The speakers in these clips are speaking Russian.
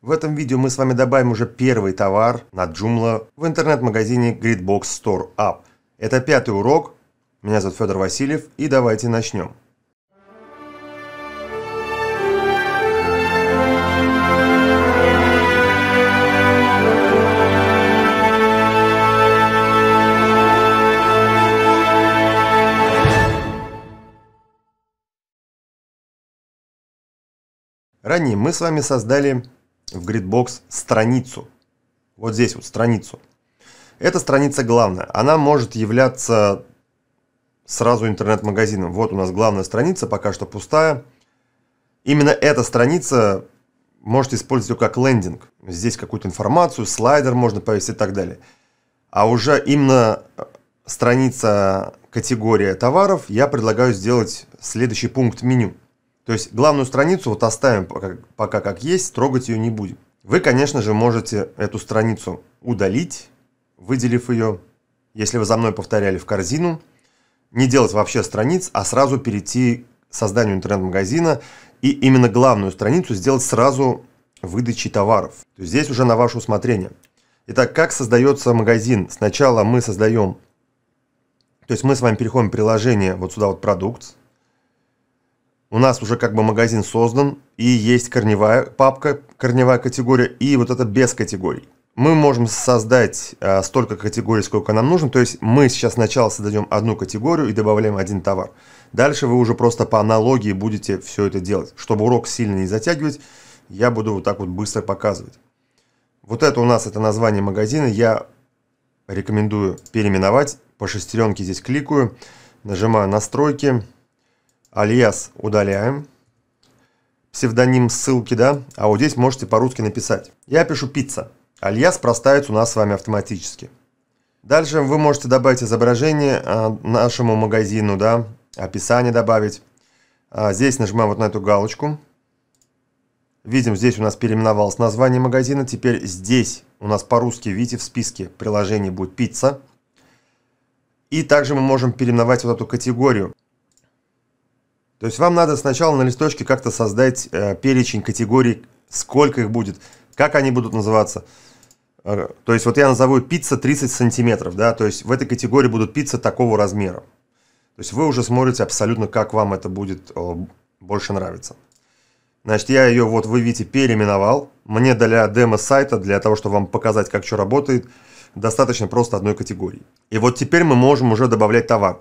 В этом видео мы с вами добавим уже первый товар на Joomla в интернет-магазине Gridbox Store App. Это пятый урок. Меня зовут Федор Васильев и давайте начнем. Ранее мы с вами создали в Gridbox страницу. Вот здесь вот страницу. Эта страница главная. Она может являться сразу интернет-магазином. Вот у нас главная страница, пока что пустая. Именно эта страница можете использовать ее как лендинг. Здесь какую-то информацию, слайдер можно повесить и так далее. А уже именно э, страница категория товаров я предлагаю сделать следующий пункт меню – то есть главную страницу вот оставим пока, пока как есть, трогать ее не будем. Вы, конечно же, можете эту страницу удалить, выделив ее, если вы за мной повторяли в корзину, не делать вообще страниц, а сразу перейти к созданию интернет-магазина и именно главную страницу сделать сразу выдачей товаров. То есть здесь уже на ваше усмотрение. Итак, как создается магазин? Сначала мы создаем, то есть мы с вами переходим в приложение, вот сюда вот продукт, у нас уже как бы магазин создан, и есть корневая папка, корневая категория, и вот это без категорий. Мы можем создать а, столько категорий, сколько нам нужно, то есть мы сейчас сначала создаем одну категорию и добавляем один товар. Дальше вы уже просто по аналогии будете все это делать. Чтобы урок сильно не затягивать, я буду вот так вот быстро показывать. Вот это у нас это название магазина, я рекомендую переименовать, по шестеренке здесь кликаю, нажимаю настройки, Альяс удаляем. Псевдоним ссылки, да? А вот здесь можете по-русски написать. Я пишу пицца. Альяс проставится у нас с вами автоматически. Дальше вы можете добавить изображение а, нашему магазину, да? Описание добавить. А, здесь нажимаем вот на эту галочку. Видим, здесь у нас переименовалось название магазина. Теперь здесь у нас по-русски, видите, в списке приложений будет пицца. И также мы можем переименовать вот эту категорию. То есть вам надо сначала на листочке как-то создать э, перечень категорий, сколько их будет, как они будут называться. Э, то есть вот я назову пицца 30 сантиметров, да, то есть в этой категории будут пицца такого размера. То есть вы уже смотрите абсолютно, как вам это будет э, больше нравиться. Значит, я ее, вот вы видите, переименовал. Мне для демо-сайта, для того, чтобы вам показать, как что работает, достаточно просто одной категории. И вот теперь мы можем уже добавлять товар.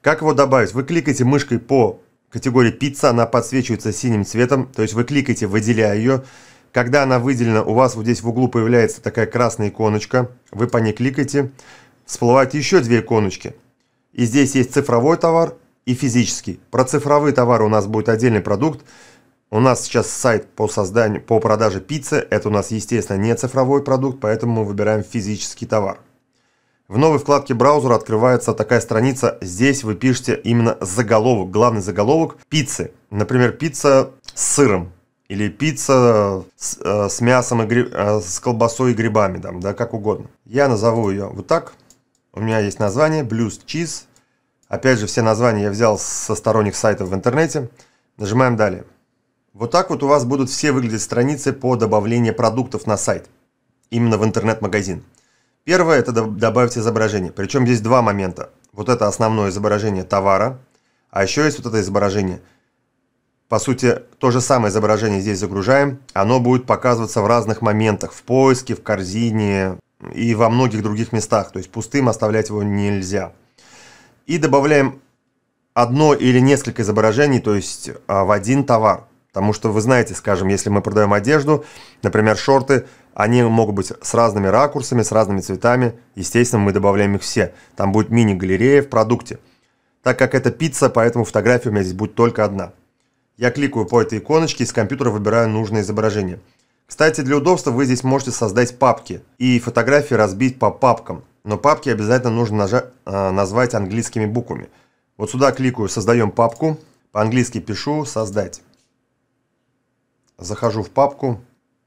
Как его добавить? Вы кликаете мышкой по категории пицца, она подсвечивается синим цветом, то есть вы кликаете, выделяя ее. Когда она выделена, у вас вот здесь в углу появляется такая красная иконочка, вы по ней кликаете, всплывают еще две иконочки. И здесь есть цифровой товар и физический. Про цифровые товары у нас будет отдельный продукт. У нас сейчас сайт по созданию, по продаже пиццы. Это у нас, естественно, не цифровой продукт, поэтому мы выбираем физический товар. В новой вкладке браузера открывается такая страница. Здесь вы пишете именно заголовок, главный заголовок пиццы. Например, пицца с сыром или пицца с, э, с мясом и гри... э, с колбасой и грибами, там, да, как угодно. Я назову ее вот так. У меня есть название Blues Cheese. Опять же, все названия я взял со сторонних сайтов в интернете. Нажимаем далее. Вот так вот у вас будут все выглядеть страницы по добавлению продуктов на сайт, именно в интернет-магазин. Первое – это добавить изображение. Причем здесь два момента. Вот это основное изображение товара, а еще есть вот это изображение. По сути, то же самое изображение здесь загружаем. Оно будет показываться в разных моментах. В поиске, в корзине и во многих других местах. То есть пустым оставлять его нельзя. И добавляем одно или несколько изображений, то есть а, в один товар. Потому что вы знаете, скажем, если мы продаем одежду, например, шорты, они могут быть с разными ракурсами, с разными цветами. Естественно, мы добавляем их все. Там будет мини-галерея в продукте. Так как это пицца, поэтому фотография у меня здесь будет только одна. Я кликаю по этой иконочке и с компьютера выбираю нужное изображение. Кстати, для удобства вы здесь можете создать папки и фотографии разбить по папкам. Но папки обязательно нужно нажа- э, назвать английскими буквами. Вот сюда кликаю «Создаем папку», по-английски пишу «Создать» захожу в папку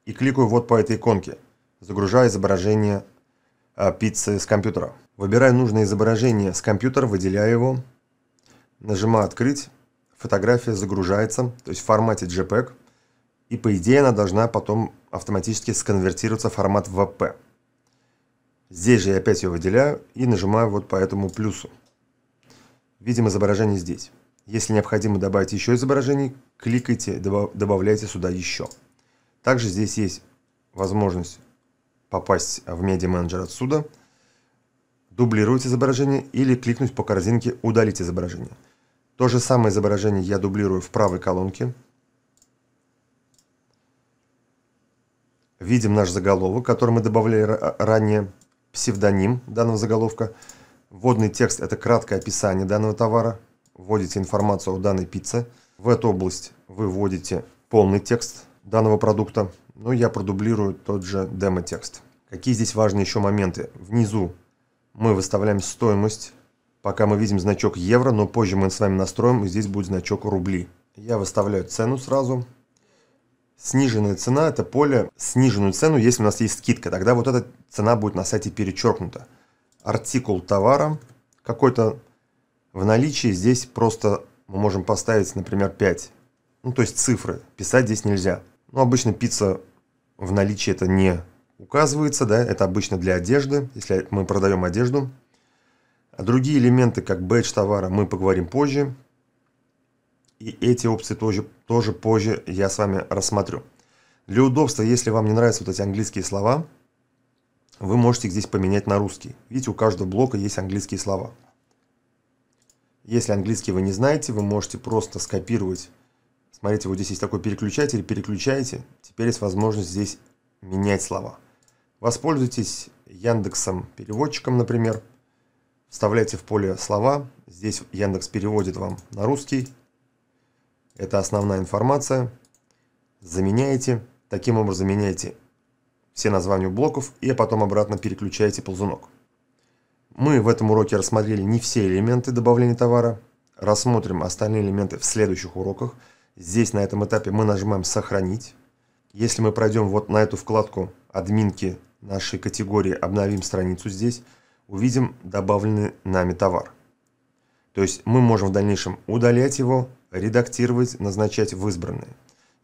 и кликаю вот по этой иконке, загружая изображение э, пиццы с компьютера. Выбираю нужное изображение с компьютера, выделяю его, нажимаю «Открыть», фотография загружается, то есть в формате JPEG, и по идее она должна потом автоматически сконвертироваться в формат VP. Здесь же я опять ее выделяю и нажимаю вот по этому плюсу. Видим изображение здесь. Если необходимо добавить еще изображений, кликайте, добавляйте сюда еще. Также здесь есть возможность попасть в Media Manager отсюда, дублировать изображение или кликнуть по корзинке «Удалить изображение». То же самое изображение я дублирую в правой колонке. Видим наш заголовок, который мы добавляли ранее, псевдоним данного заголовка. Вводный текст – это краткое описание данного товара – вводите информацию о данной пицце. В эту область вы вводите полный текст данного продукта. но ну, я продублирую тот же демо-текст. Какие здесь важные еще моменты? Внизу мы выставляем стоимость. Пока мы видим значок евро, но позже мы с вами настроим, и здесь будет значок рубли. Я выставляю цену сразу. Сниженная цена – это поле сниженную цену, если у нас есть скидка. Тогда вот эта цена будет на сайте перечеркнута. Артикул товара, какой-то в наличии здесь просто мы можем поставить, например, 5. Ну, то есть цифры. Писать здесь нельзя. Ну, обычно пицца в наличии это не указывается, да, это обычно для одежды, если мы продаем одежду. А другие элементы, как бэдж товара, мы поговорим позже. И эти опции тоже, тоже позже я с вами рассмотрю. Для удобства, если вам не нравятся вот эти английские слова, вы можете их здесь поменять на русский. Видите, у каждого блока есть английские слова. Если английский вы не знаете, вы можете просто скопировать. Смотрите, вот здесь есть такой переключатель, переключаете. Теперь есть возможность здесь менять слова. Воспользуйтесь Яндексом переводчиком, например. Вставляйте в поле слова. Здесь Яндекс переводит вам на русский. Это основная информация. Заменяете. Таким образом меняете все названия блоков и потом обратно переключаете ползунок. Мы в этом уроке рассмотрели не все элементы добавления товара. Рассмотрим остальные элементы в следующих уроках. Здесь на этом этапе мы нажимаем «Сохранить». Если мы пройдем вот на эту вкладку админки нашей категории, обновим страницу здесь, увидим добавленный нами товар. То есть мы можем в дальнейшем удалять его, редактировать, назначать в избранные.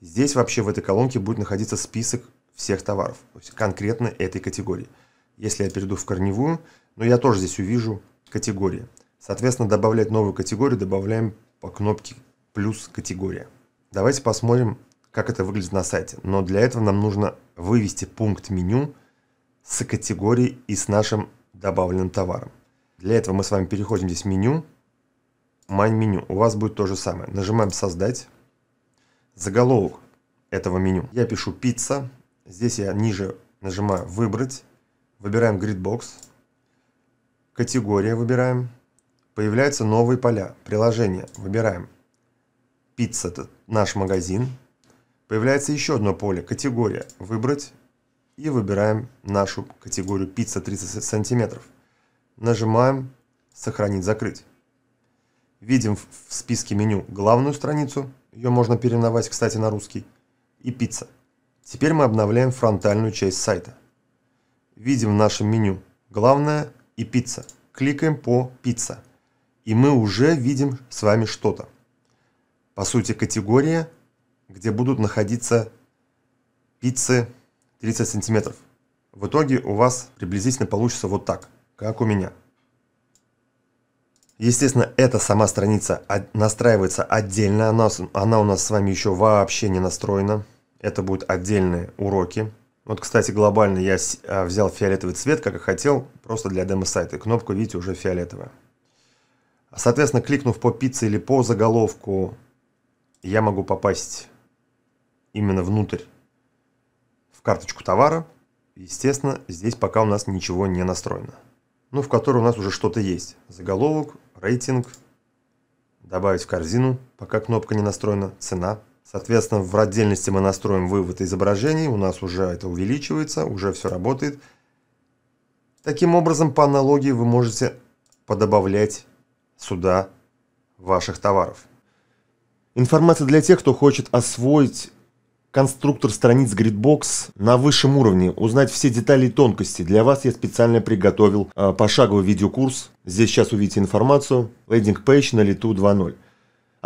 Здесь вообще в этой колонке будет находиться список всех товаров, то есть конкретно этой категории. Если я перейду в корневую, но я тоже здесь увижу категории. Соответственно, добавлять новую категорию добавляем по кнопке «плюс категория». Давайте посмотрим, как это выглядит на сайте. Но для этого нам нужно вывести пункт меню с категорией и с нашим добавленным товаром. Для этого мы с вами переходим здесь в меню, main меню. У вас будет то же самое. Нажимаем «Создать». Заголовок этого меню. Я пишу «Пицца». Здесь я ниже нажимаю «Выбрать». Выбираем «Gridbox». Категория выбираем. Появляются новые поля. Приложение выбираем. Пицца – это наш магазин. Появляется еще одно поле. Категория. Выбрать. И выбираем нашу категорию пицца 30 сантиметров. Нажимаем «Сохранить, закрыть». Видим в списке меню главную страницу. Ее можно переименовать, кстати, на русский. И пицца. Теперь мы обновляем фронтальную часть сайта. Видим в нашем меню главное – и пицца. Кликаем по пицца. И мы уже видим с вами что-то. По сути, категория, где будут находиться пиццы 30 сантиметров. В итоге у вас приблизительно получится вот так, как у меня. Естественно, эта сама страница настраивается отдельно, она, она у нас с вами еще вообще не настроена. Это будут отдельные уроки. Вот, кстати, глобально я а, взял фиолетовый цвет, как и хотел, просто для демо-сайта. кнопку, видите, уже фиолетовая. А, соответственно, кликнув по пицце или по заголовку, я могу попасть именно внутрь в карточку товара. Естественно, здесь пока у нас ничего не настроено. Ну, в которой у нас уже что-то есть. Заголовок, рейтинг, добавить в корзину, пока кнопка не настроена, цена – Соответственно, в отдельности мы настроим вывод изображений, у нас уже это увеличивается, уже все работает. Таким образом, по аналогии вы можете подобавлять сюда ваших товаров. Информация для тех, кто хочет освоить конструктор страниц Gridbox на высшем уровне, узнать все детали и тонкости. Для вас я специально приготовил э, пошаговый видеокурс. Здесь сейчас увидите информацию. Лендинг-пейдж на лету 2.0